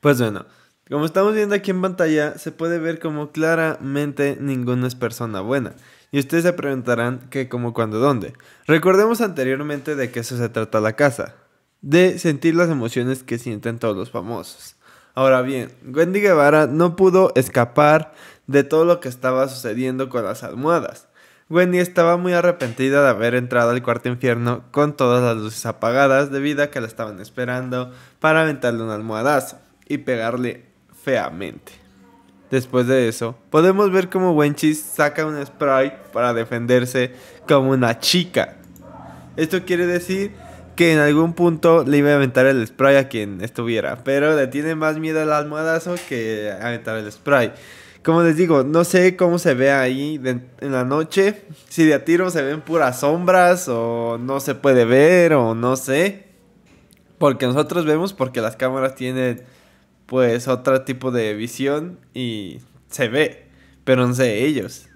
Pues bueno, como estamos viendo aquí en pantalla, se puede ver como claramente ninguna es persona buena. Y ustedes se preguntarán que como cuándo, dónde. Recordemos anteriormente de que eso se trata la casa. De sentir las emociones que sienten todos los famosos. Ahora bien, Wendy Guevara no pudo escapar de todo lo que estaba sucediendo con las almohadas. Wendy estaba muy arrepentida de haber entrado al cuarto infierno con todas las luces apagadas debido a que la estaban esperando para aventarle un almohadazo y pegarle feamente. Después de eso, podemos ver cómo Wenchis saca un spray para defenderse como una chica. Esto quiere decir que en algún punto le iba a aventar el spray a quien estuviera, pero le tiene más miedo al almohadazo que aventar el spray. Como les digo, no sé cómo se ve ahí en la noche, si de a tiro se ven puras sombras o no se puede ver o no sé. Porque nosotros vemos porque las cámaras tienen pues otro tipo de visión y se ve, pero no sé ellos.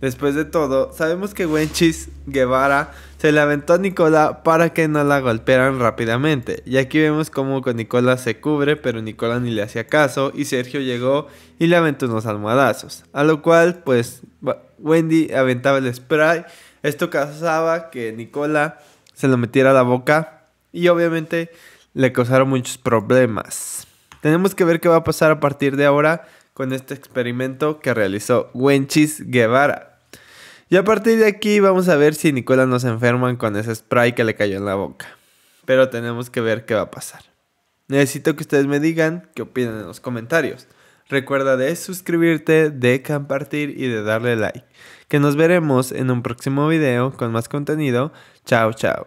Después de todo, sabemos que Wenchis Guevara se le aventó a Nicola para que no la golpearan rápidamente. Y aquí vemos cómo con Nicola se cubre, pero Nicola ni le hacía caso y Sergio llegó y le aventó unos almohadazos. A lo cual, pues, Wendy aventaba el spray. Esto causaba que Nicola se lo metiera a la boca y obviamente le causaron muchos problemas. Tenemos que ver qué va a pasar a partir de ahora con este experimento que realizó Wenchis Guevara. Y a partir de aquí vamos a ver si Nicola nos enferman con ese spray que le cayó en la boca. Pero tenemos que ver qué va a pasar. Necesito que ustedes me digan qué opinan en los comentarios. Recuerda de suscribirte, de compartir y de darle like. Que nos veremos en un próximo video con más contenido. Chao, chao.